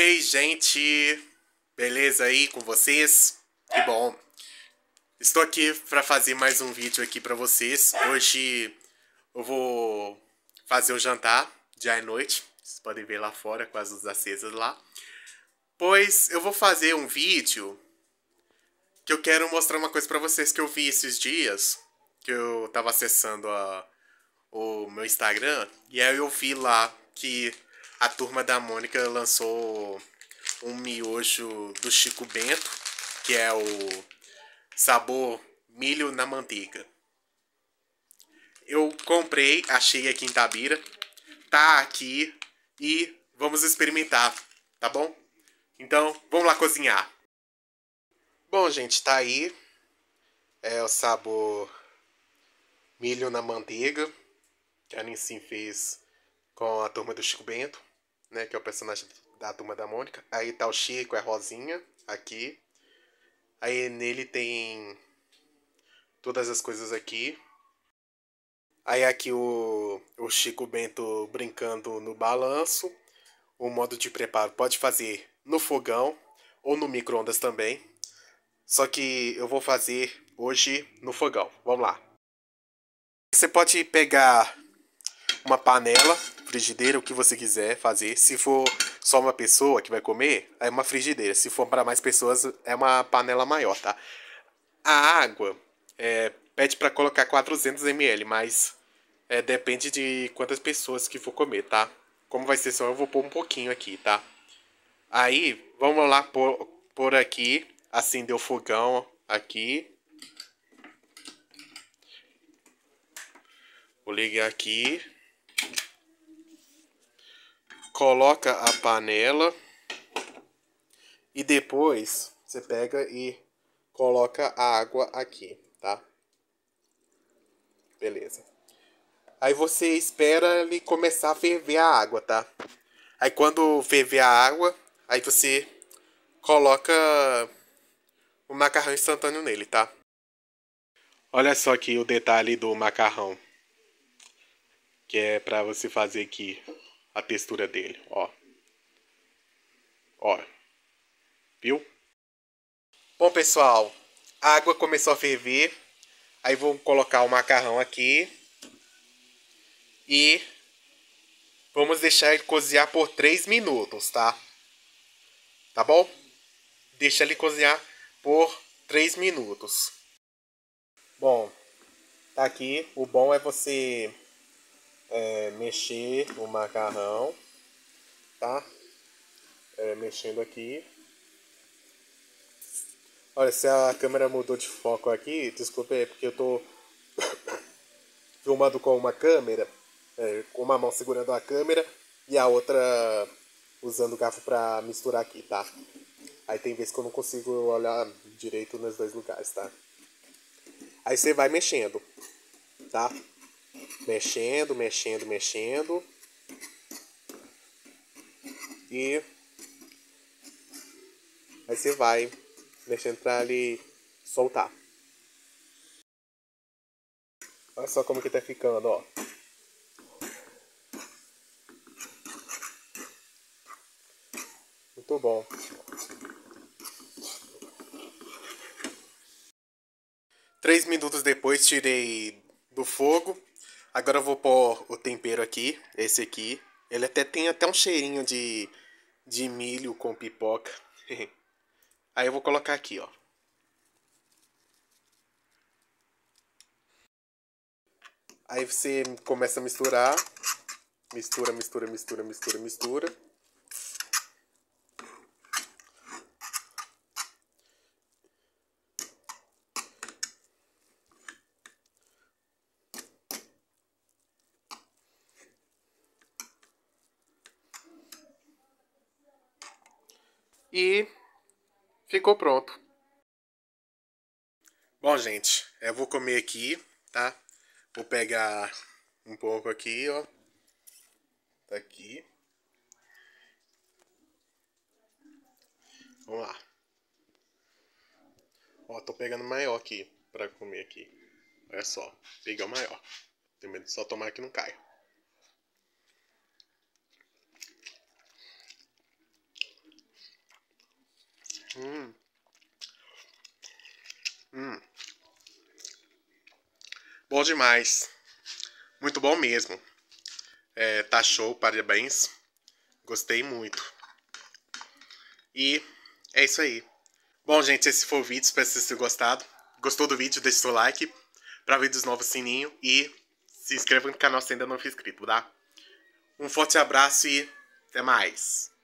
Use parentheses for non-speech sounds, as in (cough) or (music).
Ei, gente! Beleza aí com vocês? Que bom! Estou aqui para fazer mais um vídeo aqui para vocês. Hoje eu vou fazer o jantar dia e noite. Vocês podem ver lá fora com as luzes acesas lá. Pois eu vou fazer um vídeo que eu quero mostrar uma coisa para vocês que eu vi esses dias. Que eu estava acessando a, o meu Instagram e aí eu vi lá que a turma da Mônica lançou um miojo do Chico Bento, que é o sabor milho na manteiga. Eu comprei, achei aqui em Tabira. Tá aqui e vamos experimentar, tá bom? Então, vamos lá cozinhar. Bom, gente, tá aí. É o sabor milho na manteiga que a Nissin fez com a turma do Chico Bento né? Que é o personagem da turma da Mônica. Aí tá o Chico, é a Rosinha, aqui. Aí nele tem todas as coisas aqui. Aí aqui o, o Chico Bento brincando no balanço. O modo de preparo pode fazer no fogão ou no micro-ondas também. Só que eu vou fazer hoje no fogão. Vamos lá. Você pode pegar uma panela frigideira, o que você quiser fazer. Se for só uma pessoa que vai comer, é uma frigideira. Se for para mais pessoas, é uma panela maior, tá? A água é, pede para colocar 400 ml, mas é, depende de quantas pessoas que for comer, tá? Como vai ser só, eu vou pôr um pouquinho aqui, tá? Aí, vamos lá por, por aqui, acender o fogão aqui. Vou ligar aqui coloca a panela e depois você pega e coloca a água aqui, tá? Beleza. Aí você espera ele começar a ferver a água, tá? Aí quando ferver a água, aí você coloca o macarrão instantâneo nele, tá? Olha só aqui o detalhe do macarrão. Que é pra você fazer aqui a textura dele, ó. Ó. Viu? Bom, pessoal, a água começou a ferver. Aí vou colocar o macarrão aqui. E vamos deixar ele cozinhar por 3 minutos, tá? Tá bom? Deixa ele cozinhar por 3 minutos. Bom, tá aqui. O bom é você mexer o macarrão, tá? É, mexendo aqui. Olha, se a câmera mudou de foco aqui, desculpe, é porque eu tô (coughs) filmando com uma câmera, é, com uma mão segurando a câmera e a outra usando o garfo pra misturar aqui, tá? Aí tem vezes que eu não consigo olhar direito nos dois lugares, tá? Aí você vai mexendo, tá? mexendo, mexendo, mexendo. E aí você vai mexendo pra ele soltar. Olha só como que tá ficando, ó. Muito bom. Três minutos depois tirei do fogo Agora eu vou pôr o tempero aqui, esse aqui. Ele até tem até um cheirinho de, de milho com pipoca. (laughs) Aí eu vou colocar aqui, ó. Aí você começa a misturar. Mistura, mistura, mistura, mistura, mistura. e ficou pronto. Bom, gente, eu vou comer aqui, tá? Vou pegar um pouco aqui, ó. Tá aqui. Vamos lá. Ó, tô pegando maior aqui pra comer aqui. Olha só, peguei o maior. Tenho medo de só tomar que não caia. Hum. Hum. Bom demais. Muito bom mesmo. É, tá show, parabéns. Gostei muito. E é isso aí. Bom, gente, esse foi o vídeo. Espero que vocês tenham gostado. Gostou do vídeo? Deixe seu like. Pra vídeos novos, sininho. E se inscreva no canal se ainda não for inscrito, tá? Um forte abraço e até mais.